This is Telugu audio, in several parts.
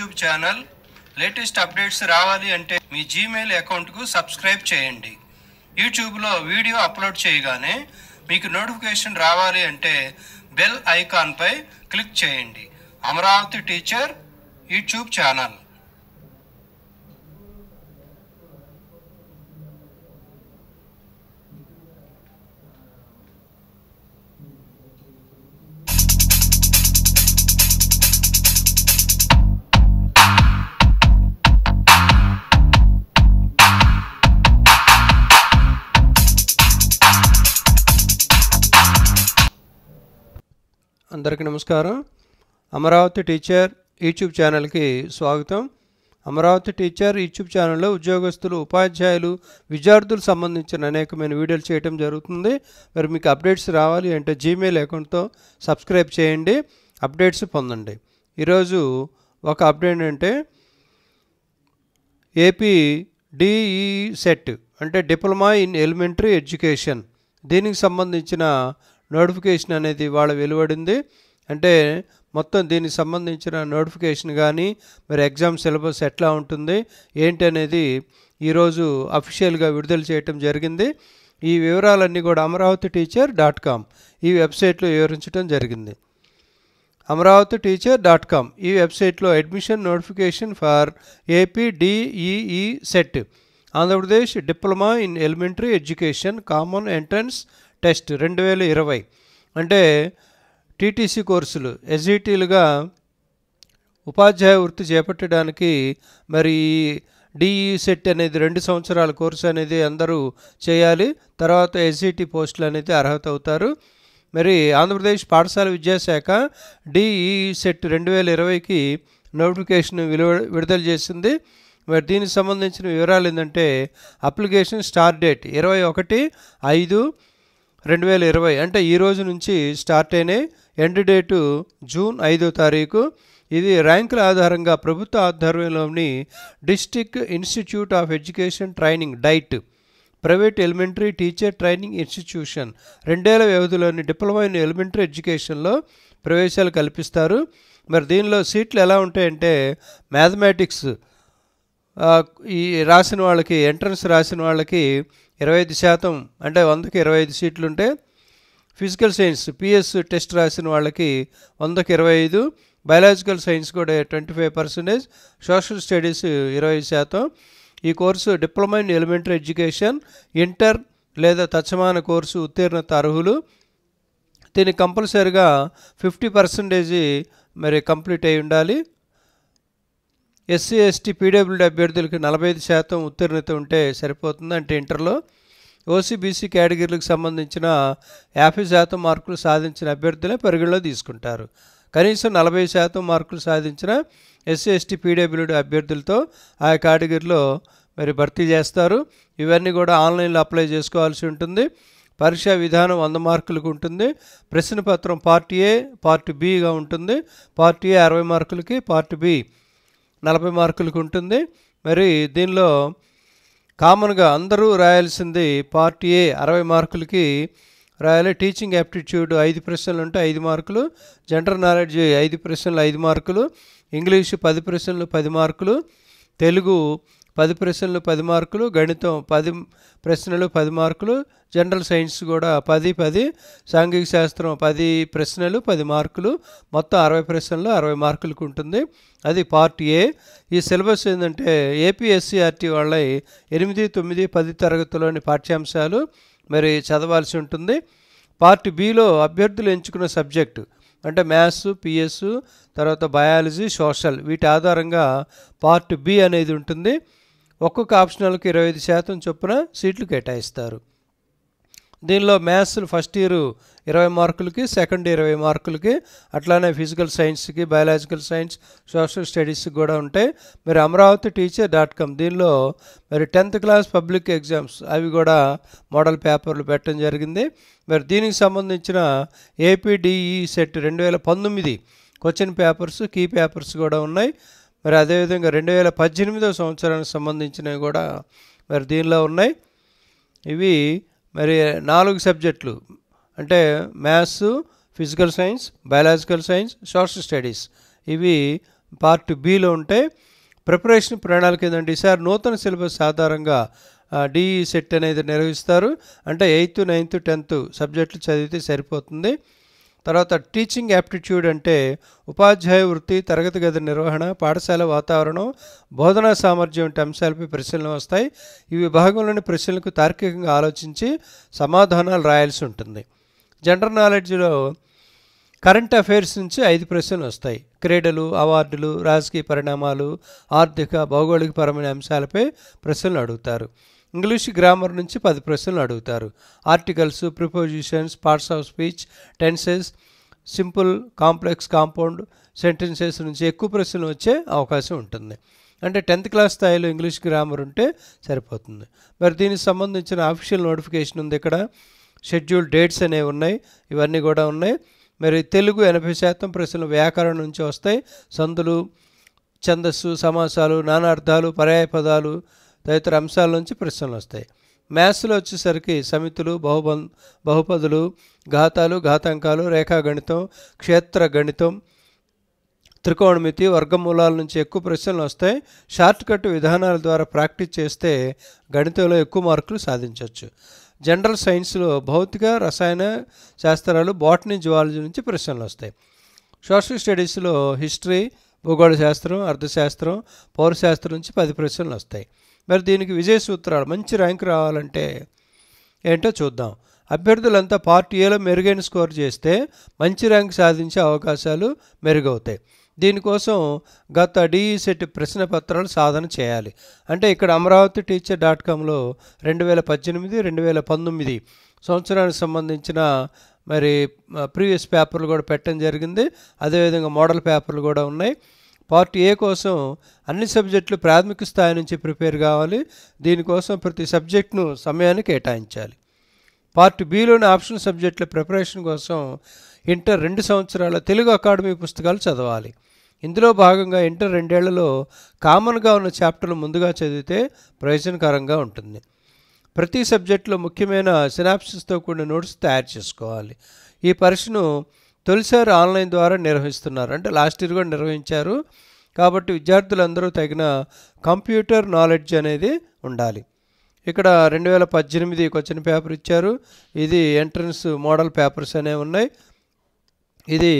యూట్యూబ్ ఛానల్ లేటెస్ట్ అప్డేట్స్ రావాలి అంటే మీ జీమెయిల్ అకౌంట్కు సబ్స్క్రైబ్ చేయండి యూట్యూబ్లో వీడియో అప్లోడ్ చేయగానే మీకు నోటిఫికేషన్ రావాలి అంటే బెల్ ఐకాన్పై క్లిక్ చేయండి అమరావతి టీచర్ యూట్యూబ్ ఛానల్ అందరికీ నమస్కారం అమరావతి టీచర్ యూట్యూబ్ ఛానల్కి స్వాగతం అమరావతి టీచర్ యూట్యూబ్ ఛానల్లో ఉద్యోగస్తులు ఉపాధ్యాయులు విద్యార్థులు సంబంధించిన అనేకమైన వీడియోలు చేయడం జరుగుతుంది మరి మీకు అప్డేట్స్ రావాలి అంటే జీమెయిల్ అకౌంట్తో సబ్స్క్రైబ్ చేయండి అప్డేట్స్ పొందండి ఈరోజు ఒక అప్డేట్ అంటే ఏపీ డిఈ సెట్ అంటే డిప్లొమా ఇన్ ఎలిమెంటరీ ఎడ్యుకేషన్ దీనికి సంబంధించిన నోటిఫికేషన్ అనేది వాళ్ళ వెలువడింది అంటే మొత్తం దీనికి సంబంధించిన నోటిఫికేషన్ కానీ మరి ఎగ్జామ్ సిలబస్ ఎట్లా ఉంటుంది ఏంటి అనేది ఈరోజు అఫీషియల్గా విడుదల చేయటం జరిగింది ఈ వివరాలన్నీ కూడా అమరావతి టీచర్ డాట్ కామ్ ఈ వెబ్సైట్లో వివరించడం జరిగింది అమరావతి టీచర్ డాట్ కామ్ ఈ వెబ్సైట్లో admission notification for AP SET Andhra Pradesh diploma in elementary education common entrance test రెండు వేల ఇరవై అంటే టీటీసీ కోర్సులు ఎస్ఈటీలుగా ఉపాధ్యాయ వృత్తి చేపట్టడానికి మరి డిఈ సెట్ అనేది రెండు సంవత్సరాల కోర్సు అనేది అందరూ చేయాలి తర్వాత ఎస్ఈటి పోస్టులు అనేది అర్హత అవుతారు మరి ఆంధ్రప్రదేశ్ పాఠశాల విద్యాశాఖ డిఈ సెట్ రెండు వేల ఇరవైకి నోటిఫికేషన్ విలువ విడుదల చేసింది మరి దీనికి సంబంధించిన వివరాలు ఏంటంటే అప్లికేషన్ స్టార్ట్ డేట్ ఇరవై ఒకటి ఐదు రెండు వేల ఇరవై అంటే ఈ రోజు నుంచి స్టార్ట్ అయినాయి ఎండ్ డేటు జూన్ ఐదో తారీఖు ఇది ర్యాంకుల ఆధారంగా ప్రభుత్వ ఆధ్వర్యంలోని district institute of education training DIET private elementary teacher training institution రెండేళ్ల వ్యవధిలోని డిప్లొమా ఇన్ ఎలిమెంటరీ ఎడ్యుకేషన్లో ప్రవేశాలు కల్పిస్తారు మరి దీనిలో సీట్లు ఎలా ఉంటాయంటే మ్యాథమెటిక్స్ ఈ రాసిన వాళ్ళకి ఎంట్రన్స్ రాసిన వాళ్ళకి ఇరవై ఐదు శాతం అంటే వందకి ఇరవై ఐదు సీట్లు ఉంటే ఫిజికల్ సైన్స్ పిఎస్ టెస్ట్ రాసిన వాళ్ళకి వందకి ఇరవై ఐదు బయాలజికల్ సైన్స్ కూడా twenty five percentage social studies ఇరవై శాతం ఈ course diploma in elementary education inter లేదా తత్సమాన కోర్సు ఉత్తీర్ణత అర్హులు దీనికి కంపల్సరీగా ఫిఫ్టీ పర్సెంటేజ్ మరి కంప్లీట్ అయి ఉండాలి ఎస్సీ ఎస్టీ పీడబ్ల్యూడి అభ్యర్థులకు నలభై ఐదు శాతం ఉత్తీర్ణత ఉంటే సరిపోతుంది అంటే ఇంటర్లో ఓసీబీసీ కేటగిరీలకు సంబంధించిన యాభై శాతం మార్కులు సాధించిన అభ్యర్థులే పరిగణలో తీసుకుంటారు కనీసం నలభై శాతం మార్కులు సాధించిన ఎస్సీ ఎస్టీ పీడబ్ల్యూడి అభ్యర్థులతో ఆ కేటగిరీలో మరి భర్తీ చేస్తారు ఇవన్నీ కూడా ఆన్లైన్లో అప్లై చేసుకోవాల్సి ఉంటుంది పరీక్షా విధానం వంద మార్కులకు ఉంటుంది ప్రశ్నపత్రం పార్ట్ ఏ పార్ట్ బిగా ఉంటుంది పార్ట్ ఏ అరవై మార్కులకి పార్ట్ బి నలభై మార్కులకు ఉంటుంది మరి దీనిలో కామన్గా అందరూ రాయాల్సింది పార్ట్ ఏ అరవై మార్కులకి రాయాలి టీచింగ్ యాప్టిట్యూడ్ ఐదు ప్రశ్నలు ఉంటే ఐదు మార్కులు జనరల్ నాలెడ్జ్ ఐదు ప్రశ్నలు ఐదు మార్కులు ఇంగ్లీషు పది ప్రశ్నలు పది మార్కులు తెలుగు పది ప్రశ్నలు పది మార్కులు గణితం పది ప్రశ్నలు పది మార్కులు జనరల్ సైన్స్ కూడా పది పది సాంఘిక శాస్త్రం పది ప్రశ్నలు పది మార్కులు మొత్తం అరవై ప్రశ్నలు అరవై మార్కులకు ఉంటుంది అది పార్ట్ ఏ ఈ సిలబస్ ఏంటంటే ఏపీఎస్సిఆర్టీ e వాళ్ళ ఎనిమిది తొమ్మిది పది తరగతిలోని పాఠ్యాంశాలు మరి చదవాల్సి ఉంటుంది పార్ట్ బిలో అభ్యర్థులు ఎంచుకున్న సబ్జెక్టు అంటే మ్యాథ్స్ పిఎస్ తర్వాత బయాలజీ సోషల్ వీటి ఆధారంగా పార్ట్ బి అనేది ఉంటుంది ఒక్కొక్క ఆప్షనల్కి ఇరవై ఐదు శాతం చొప్పున సీట్లు కేటాయిస్తారు దీనిలో మ్యాథ్స్ ఫస్ట్ ఇయర్ ఇరవై మార్కులకి సెకండ్ ఇరవై మార్కులకి అట్లానే ఫిజికల్ సైన్స్కి బయాలజికల్ సైన్స్ సోషల్ స్టడీస్కి కూడా ఉంటాయి మరి అమరావతి టీచర్ డాట్ కామ్ దీనిలో మరి టెన్త్ క్లాస్ పబ్లిక్ ఎగ్జామ్స్ అవి కూడా మోడల్ పేపర్లు పెట్టడం జరిగింది మరి దీనికి సంబంధించిన ఏపీడిఈ సెట్ రెండు వేల పంతొమ్మిది క్వశ్చన్ పేపర్స్ కీ పేపర్స్ కూడా ఉన్నాయి మరి అదేవిధంగా రెండు వేల పద్దెనిమిదో సంవత్సరానికి సంబంధించినవి కూడా మరి దీనిలో ఉన్నాయి ఇవి మరి నాలుగు సబ్జెక్టులు అంటే maths physical science biological science social studies ఇవి పార్ట్ బిలో ఉంటే ప్రిపరేషన్ ప్రణాళిక ఏంటంటే ఈసారి నూతన సిలబస్ ఆధారంగా డిఈ సెట్ అనేది నిర్వహిస్తారు అంటే ఎయిత్ నైన్త్ టెన్త్ సబ్జెక్టులు చదివితే సరిపోతుంది తర్వాత టీచింగ్ యాప్టిట్యూడ్ అంటే ఉపాధ్యాయ వృత్తి తరగతి గది నిర్వహణ పాఠశాల వాతావరణం బోధనా సామర్థ్యం వంటి అంశాలపై ప్రశ్నలు వస్తాయి ఈ విభాగంలోని ప్రశ్నలకు తార్కికంగా ఆలోచించి సమాధానాలు రాయాల్సి ఉంటుంది జనరల్ నాలెడ్జ్లో కరెంట్ అఫైర్స్ నుంచి ఐదు ప్రశ్నలు వస్తాయి క్రీడలు అవార్డులు రాజకీయ పరిణామాలు ఆర్థిక భౌగోళికపరమైన అంశాలపై ప్రశ్నలు అడుగుతారు ఇంగ్లీష్ గ్రామర్ నుంచి పది ప్రశ్నలు అడుగుతారు articles prepositions parts of speech tenses simple complex compound sentences నుంచి ఎక్కువ ప్రశ్నలు వచ్చే అవకాశం ఉంటుంది అంటే టెన్త్ క్లాస్ స్థాయిలో ఇంగ్లీష్ గ్రామర్ ఉంటే సరిపోతుంది మరి దీనికి సంబంధించిన ఆఫీషియల్ నోటిఫికేషన్ ఉంది ఇక్కడ షెడ్యూల్ డేట్స్ అనేవి ఉన్నాయి ఇవన్నీ కూడా ఉన్నాయి మరి తెలుగు ఎనభై శాతం ప్రశ్నలు వ్యాకరణం నుంచి వస్తాయి సందులు ఛందస్సు సమాసాలు నానార్థాలు పర్యాయ పదాలు తదితర అంశాల నుంచి ప్రశ్నలు వస్తాయి మ్యాథ్స్లో వచ్చేసరికి సమితులు బహుబం బహుపదులు ఘాతాలు ఘాతాంకాలు రేఖాగణితం క్షేత్ర గణితం త్రికోణమితి వర్గమూలాల నుంచి ఎక్కువ ప్రశ్నలు వస్తాయి షార్ట్ కట్ విధానాల ద్వారా ప్రాక్టీస్ చేస్తే గణితంలో ఎక్కువ మార్కులు సాధించవచ్చు జనరల్ సైన్స్లో భౌతిక రసాయన శాస్త్రాలు బాటనీ జువాలజీ నుంచి ప్రశ్నలు వస్తాయి సోషల్ స్టడీస్లో హిస్టరీ భూగోళ శాస్త్రం అర్థశాస్త్రం పౌరశాస్త్రం నుంచి పది ప్రశ్నలు వస్తాయి మరి దీనికి విజయ సూత్రాలు మంచి ర్యాంక్ రావాలంటే ఏంటో చూద్దాం అభ్యర్థులంతా పార్ట్ ఏలో మెరుగైన స్కోర్ చేస్తే మంచి ర్యాంక్ సాధించే అవకాశాలు మెరుగవుతాయి దీనికోసం గత డిఈసెట్ ప్రశ్న పత్రాలు సాధన చేయాలి అంటే ఇక్కడ అమరావతి టీచర్ డాట్ కామ్లో రెండు వేల పద్దెనిమిది రెండు వేల పంతొమ్మిది సంవత్సరానికి సంబంధించిన మరి ప్రీవియస్ పేపర్లు కూడా పెట్టడం జరిగింది అదేవిధంగా మోడల్ పేపర్లు కూడా ఉన్నాయి పార్ట్ ఏ కోసం అన్ని సబ్జెక్టులు ప్రాథమిక స్థాయి నుంచి ప్రిపేర్ కావాలి దీనికోసం ప్రతి సబ్జెక్టును సమయాన్ని కేటాయించాలి పార్ట్ బిలోని ఆప్షన్ సబ్జెక్టుల ప్రిపరేషన్ కోసం ఇంటర్ రెండు సంవత్సరాల తెలుగు అకాడమీ పుస్తకాలు చదవాలి ఇందులో భాగంగా ఇంటర్ రెండేళ్లలో కామన్గా ఉన్న చాప్టర్లు ముందుగా చదివితే ప్రయోజనకరంగా ఉంటుంది ప్రతి సబ్జెక్టులో ముఖ్యమైన సినాప్సిస్తో కూడిన నోట్స్ తయారు చేసుకోవాలి ఈ పరీక్షను తొలిసారి ఆన్లైన్ ద్వారా నిర్వహిస్తున్నారు అంటే లాస్ట్ ఇయర్ కూడా నిర్వహించారు కాబట్టి విద్యార్థులందరూ తగిన కంప్యూటర్ నాలెడ్జ్ అనేది ఉండాలి ఇక్కడ రెండు వేల పద్దెనిమిది క్వశ్చన్ పేపర్ ఇచ్చారు ఇది ఎంట్రన్స్ మోడల్ పేపర్స్ అనేవి ఉన్నాయి ఇది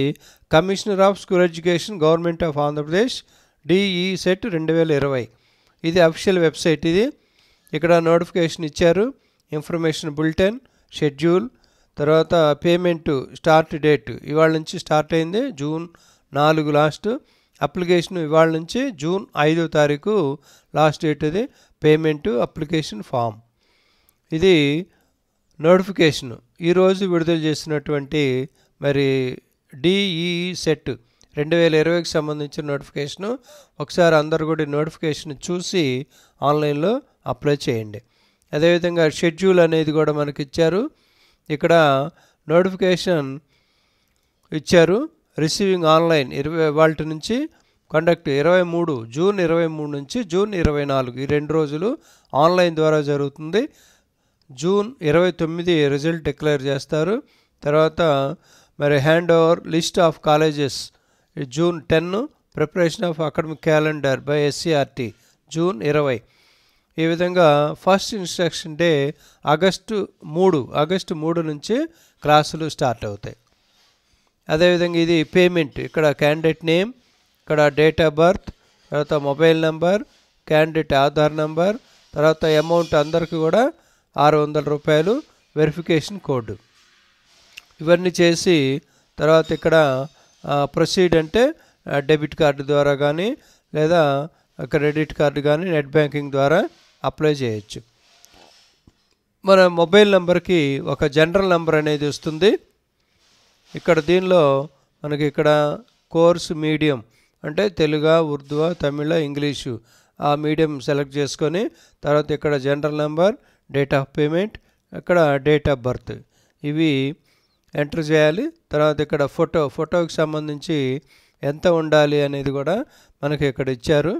commissioner of school education government of Andhra Pradesh DEECET రెండు వేల ఇరవై ఇది అఫీషియల్ వెబ్సైట్ ఇది ఇక్కడ నోటిఫికేషన్ ఇచ్చారు ఇన్ఫర్మేషన్ బులెటిన్ షెడ్యూల్ తర్వాత పేమెంటు స్టార్ట్ డేట్ ఇవాళ నుంచి స్టార్ట్ అయింది జూన్ నాలుగు లాస్ట్ అప్లికేషన్ ఇవాళ నుంచి జూన్ ఐదో తారీఖు లాస్ట్ డేట్ అది పేమెంట్ అప్లికేషన్ ఫామ్ ఇది నోటిఫికేషన్ ఈరోజు విడుదల చేసినటువంటి మరి డిఈ సెట్ రెండు వేల ఇరవైకి సంబంధించిన నోటిఫికేషను ఒకసారి అందరు కూడా నోటిఫికేషన్ చూసి ఆన్లైన్లో అప్లై చేయండి అదేవిధంగా షెడ్యూల్ అనేది కూడా మనకి ఇచ్చారు ఇక్కడ నోటిఫికేషన్ ఇచ్చారు రిసీవింగ్ ఆన్లైన్ ఇరవై వాళ్ళ నుంచి కండక్ట్ ఇరవై మూడు జూన్ ఇరవై మూడు నుంచి జూన్ ఇరవై నాలుగు ఈ రెండు రోజులు ఆన్లైన్ ద్వారా జరుగుతుంది జూన్ ఇరవై తొమ్మిది రిజల్ట్ డిక్లేర్ చేస్తారు తర్వాత మరి hand over list of colleges June ten preparation of academic calendar by SCERT June ఇరవై ఈ విధంగా ఫస్ట్ ఇన్స్ట్రక్షన్ డే ఆగస్టు మూడు ఆగస్టు మూడు నుంచి క్లాసులు స్టార్ట్ అవుతాయి అదేవిధంగా ఇది పేమెంట్ ఇక్కడ క్యాండిడేట్ నేమ్ ఇక్కడ డేట్ ఆఫ్ బర్త్ తర్వాత mobile number candidate Aadhaar number తర్వాత అమౌంట్ అందరికీ కూడా ఆరు వందల రూపాయలు వెరిఫికేషన్ కోడ్ ఇవన్నీ చేసి తర్వాత ఇక్కడ ప్రొసీడ్ అంటే డెబిట్ కార్డు ద్వారా కానీ లేదా క్రెడిట్ కార్డు కానీ నెట్ బ్యాంకింగ్ ద్వారా అప్లై చేయొచ్చు మన మొబైల్ నెంబర్కి ఒక జనరల్ నెంబర్ అనేది వస్తుంది ఇక్కడ దీనిలో మనకి ఇక్కడ కోర్స్ మీడియం అంటే తెలుగు ఉర్దూ తమిళ ఇంగ్లీషు ఆ మీడియం సెలెక్ట్ చేసుకొని తర్వాత ఇక్కడ general number date of payment ఇక్కడ డేట్ ఆఫ్ బర్త్ ఇవి ఎంటర్ చేయాలి తర్వాత ఇక్కడ ఫోటో ఫోటోకి సంబంధించి ఎంత ఉండాలి అనేది కూడా మనకి ఇక్కడ ఇచ్చారు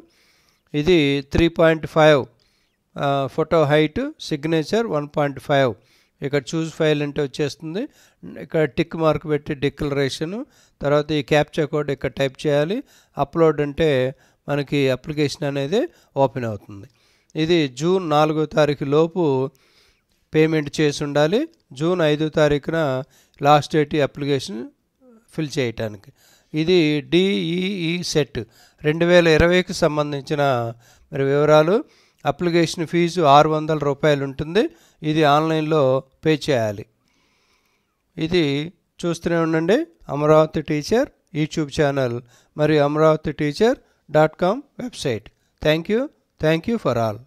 ఇది three point five photo height signature one point five ఇక్కడ చూజ్ ఫైల్ అంటే వచ్చేస్తుంది ఇక్కడ టిక్ మార్క్ పెట్టి డిక్లరేషను తర్వాత ఈ క్యాప్చర్ కోడ్ ఇక్కడ టైప్ చేయాలి అప్లోడ్ అంటే మనకి అప్లికేషన్ అనేది ఓపెన్ అవుతుంది ఇది జూన్ నాలుగో తారీఖు లోపు పేమెంట్ చేసి ఉండాలి జూన్ ఐదో తారీఖున లాస్ట్ డేట్ అప్లికేషన్ ఫిల్ చేయటానికి ఇది డిఈఈ సెట్ రెండు వేల ఇరవైకి సంబంధించిన మరి వివరాలు అప్లికేషన్ ఫీజు ఆరు వందల రూపాయలు ఉంటుంది ఇది ఆన్లైన్లో పే చేయాలి ఇది చూస్తూనే ఉండండి అమరావతి టీచర్ యూట్యూబ్ ఛానల్ మరియు Amaravati teacher dot com website thank you thank you for all